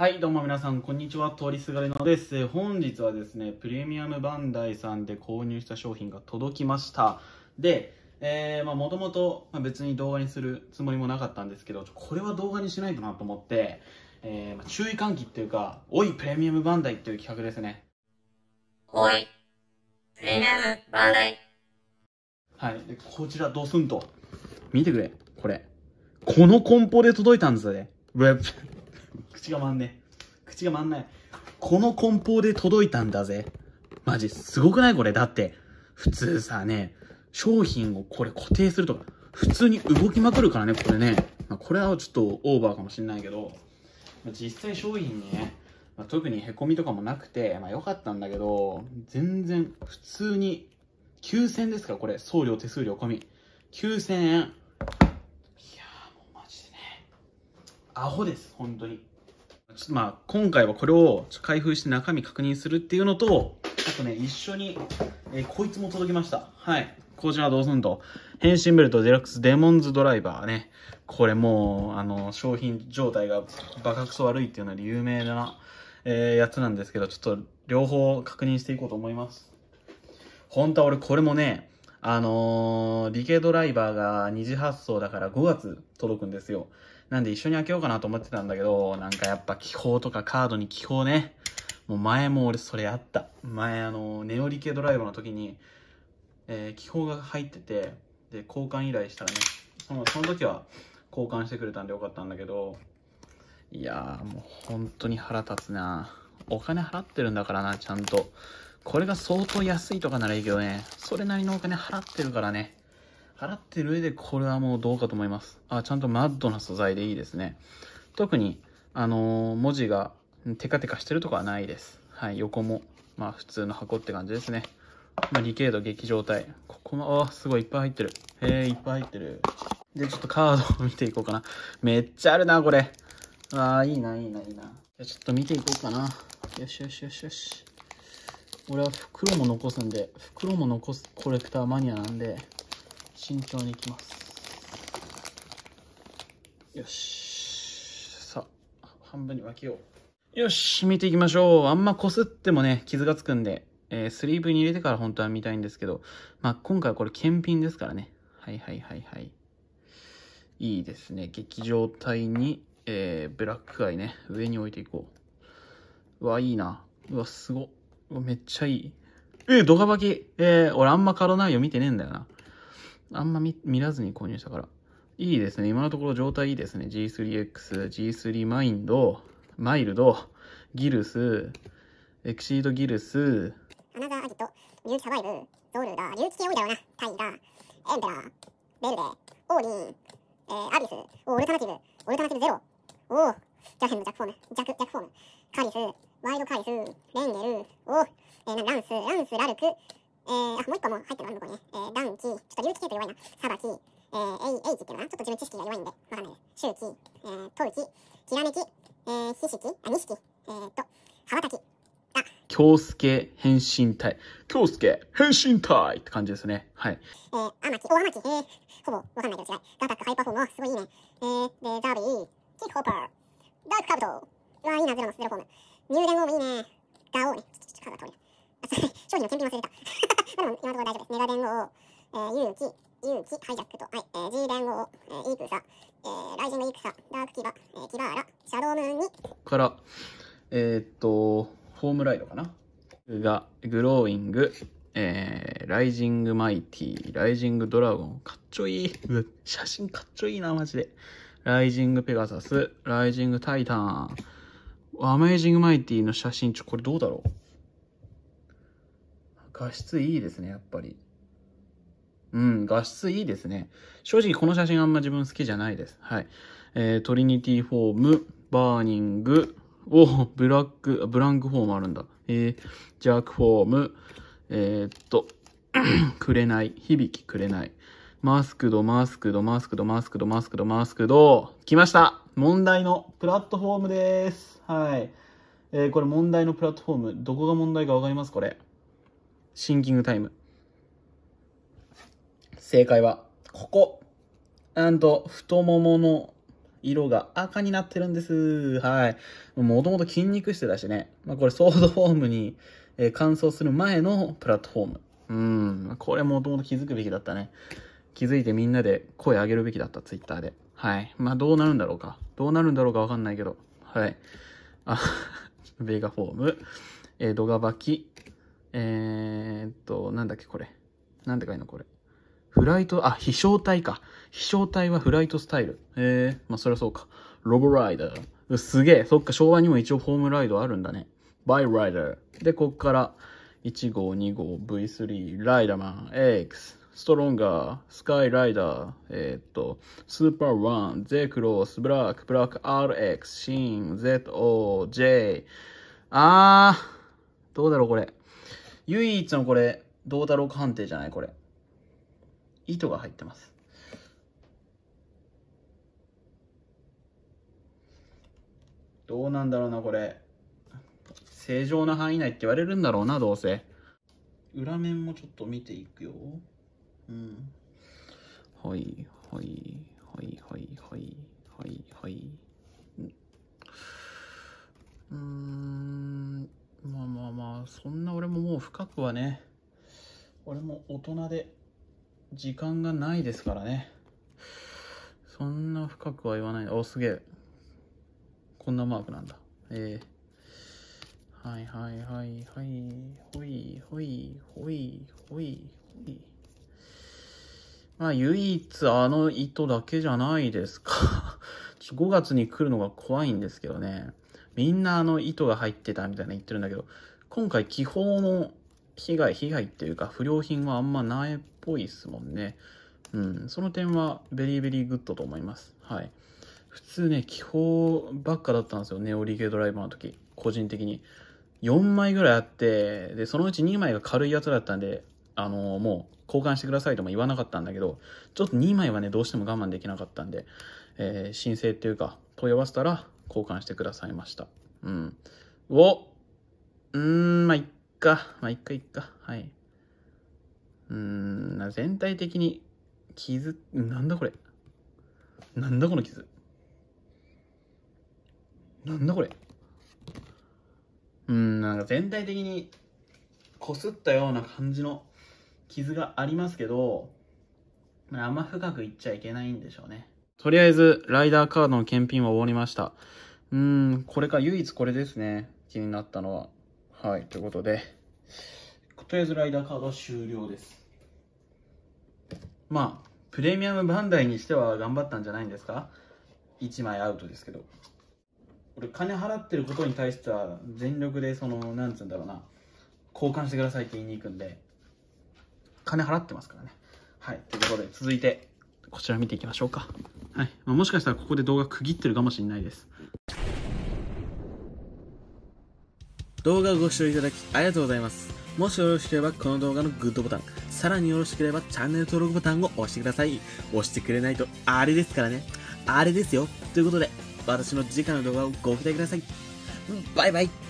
はい、どうも皆さん、こんにちは。通りすがりのです。本日はですね、プレミアムバンダイさんで購入した商品が届きました。で、えー、まあ、もともと別に動画にするつもりもなかったんですけど、これは動画にしないとなと思って、えー、まあ、注意喚起っていうか、おい、プレミアムバンダイっていう企画ですね。おい、プレミアムバンダイ。はい、でこちらドスンと。見てくれ、これ。この梱包で届いたんですよね。口が回んね口が回んないこの梱包で届いたんだぜマジすごくないこれだって普通さね商品をこれ固定するとか普通に動きまくるからねこれね、まあ、これはちょっとオーバーかもしんないけど、まあ、実際商品にね、まあ、特にへこみとかもなくて、まあ、良かったんだけど全然普通に9000ですかこれ送料手数料込み9000円いやもうマジでねアホです本当にちょっとまあ、今回はこれを開封して中身確認するっていうのと、あとね、一緒に、えー、こいつも届きました。はい。こちらどうすんと。変身ベルトデラックスデモンズドライバーね。これもう、あの、商品状態がバカクソ悪いっていうので有名な、えー、やつなんですけど、ちょっと両方確認していこうと思います。本当は俺これもね、あのー、理系ドライバーが二次発送だから5月届くんですよ。なんで一緒に開けようかなと思ってたんだけど、なんかやっぱ気泡とかカードに気泡ね。もう前も俺それあった。前あの、ネオリケドライブの時に、えー、気泡が入ってて、で、交換依頼したらね、そのその時は交換してくれたんでよかったんだけど、いやーもう本当に腹立つな。お金払ってるんだからな、ちゃんと。これが相当安いとかならいいけどね、それなりのお金払ってるからね。払ってる上でこれはもうどうかと思います。あ、ちゃんとマッドな素材でいいですね。特に、あのー、文字がテカテカしてるとかはないです。はい、横も、まあ普通の箱って感じですね。まあ、理系度劇状態。ここも、あ、すごいいっぱい入ってる。へえ、いっぱい入ってる。で、ちょっとカードを見ていこうかな。めっちゃあるな、これ。ああ、いいな、いいな、いいな。じゃちょっと見ていこうかな。よしよしよしよし。俺は袋も残すんで、袋も残すコレクターマニアなんで、慎重にいきますよしさあ半分に分きようよし見ていきましょうあんまこすってもね傷がつくんで、えー、スリーブに入れてから本当は見たいんですけどまあ今回はこれ検品ですからねはいはいはいはいいいですね劇場体に、えー、ブラックアイね上に置いていこううわいいなうわすごっめっちゃいいえー、ドカバキ。えー、俺あんまカロナイオ見てねえんだよな。あんま見らずに購入したから。いいですね。今のところ状態いいですね。G3X、G3 マインド、マイルド、ギルス、エクシードギルス、アナザーアジト、ミュージサバイブ、ゾルダ、流気系多いだよな。タイガ、エンペラー、ベルデ、オーリン、えー、アビス、オルタナティブ、オルタナティブゼロ、おー、ジャフム、ジャックフォーム、ジャック、ジャックフォーム、カリス、ワイドカリス、レンゲル、おー、えー、ランス、ランス、ラルク、えー、あ、もう一個も入ってるな、向こうね。えー、ダンキ、ちょっと隆起系と弱いな。サバキ、えー、エイ、エイチっていうのかな。ちょっと自分知識が弱いんで、わかんないです。シューキ、えー、トウキ、ひらめき、えー、ひしき、あ、にしき、えー、と、ハばたき。あ、京介変身体。京介変身体って感じですね。はい。えー、アマキ、お、アマキ、えー、ほぼわかんないけど違い。ガタックハイパフォーム、すごいいいね。えー、で、ザビー、キックホーパー、ダークカブト。うわ、いいな、ゼロのスゼロフォーム。入電ウームいいね。ガオーね。ちょっと、ちょっと、カーが通商品の検品忘れた。でも今のところ大丈夫です。メガ電王、えー、勇気、勇気、ハイジャックと、はい、えー、G 電王、えー、イークサ、えー、ライジングイークサ、ダークキバ、えー、キバーラ、シャドウムーンに。ここから、えー、っと、フォームライドかなが、グローイング、えー、ライジングマイティ、ライジングドラゴン、かっちょいい。写真かっちょいいな、マジで。ライジングペガサス、ライジングタイタン、アメージングマイティの写真、ちょ、これどうだろう画質いいですね、やっぱり。うん、画質いいですね。正直この写真あんま自分好きじゃないです。はい。えー、トリニティフォーム、バーニング、おブラック、ブランクフォームあるんだ。えー、ジャックフォーム、えー、っと、くれない、響きくれない。マスクド、マスクド、マスクド、マスクド、マスクド、マスクド、来ました問題のプラットフォームです。はい。えー、これ問題のプラットフォーム、どこが問題かわかりますこれ。シンキングタイム。正解は、ここ。なんと、太ももの色が赤になってるんです。はい。もともと筋肉質だしね。まあ、これソードフォームに、えー、乾燥する前のプラットフォーム。うん。これもともと気づくべきだったね。気づいてみんなで声上げるべきだった、ツイッターで。はい。まあ、どうなるんだろうか。どうなるんだろうかわかんないけど。はい。あ、ベガフォーム、えー、ドガバキ、えー、っと、なんだっけこれ。なんて書いのこれ。フライト、あ、飛翔体か。飛翔体はフライトスタイル。えー、まあそりゃそうか。ロボライダー。すげえ。そっか、昭和にも一応ホームライドあるんだね。バイライダー。で、こっから、1号、2号、V3、ライダーマン、X、ストロンガー、スカイライダー、えー、っと、スーパーワン、ゼクロース、ブラック、ブラック、RX、シン、ZO、J。あー、どうだろうこれ。唯一のこれ、銅太郎鑑定じゃないこれ。糸が入ってます。どうなんだろうな、これ。正常な範囲内って言われるんだろうな、どうせ。裏面もちょっと見ていくよ。うん。はい、はい、はい、はい、はい、はい、はい。うん。まあまあまあ、そんな俺ももう深くはね、俺も大人で時間がないですからね。そんな深くは言わない。お、すげえ。こんなマークなんだ。えー、はいはいはいはい、ほいほいほいほいほい。まあ、唯一あの糸だけじゃないですか5 月に来るのが怖いんですけどね。みんなあの糸が入ってたみたいな言ってるんだけど、今回気泡の被害、被害っていうか不良品はあんまないっぽいですもんね。うん、その点はベリーベリーグッドと思います。はい。普通ね、気泡ばっかだったんですよ、ネオリゲドライバーの時、個人的に。4枚ぐらいあって、で、そのうち2枚が軽いやつだったんで、あのー、もう交換してくださいとも言わなかったんだけど、ちょっと2枚はね、どうしても我慢できなかったんで、えー、申請っていうか、問い合わせたら、交換してくださいました。うん。を、うーん、まあ、いっか。まあ、いっかいっか。はい。うーん、全体的に、傷、なんだこれ。なんだこの傷。なんだこれ。うーん、なんか全体的に、こすったような感じの傷がありますけど、あんま深くいっちゃいけないんでしょうね。とりあえず、ライダーカードの検品は終わりました。うーん、これか、唯一これですね。気になったのは。はい、ということで、とりあえずライダーカードは終了です。まあ、プレミアムバンダイにしては頑張ったんじゃないんですか ?1 枚アウトですけど。俺、金払ってることに対しては、全力で、その、なんつうんだろうな、交換してくださいって言いに行くんで、金払ってますからね。はい、ということで、続いて、こちら見ていきましょうか。はい。まあ、もしかしたらここで動画区切ってるかもしれないです。動画をご視聴いただきありがとうございます。もしよろしければこの動画のグッドボタン、さらによろしければチャンネル登録ボタンを押してください。押してくれないとあれですからね。あれですよ。ということで、私の次回の動画をご期待ください。バイバイ。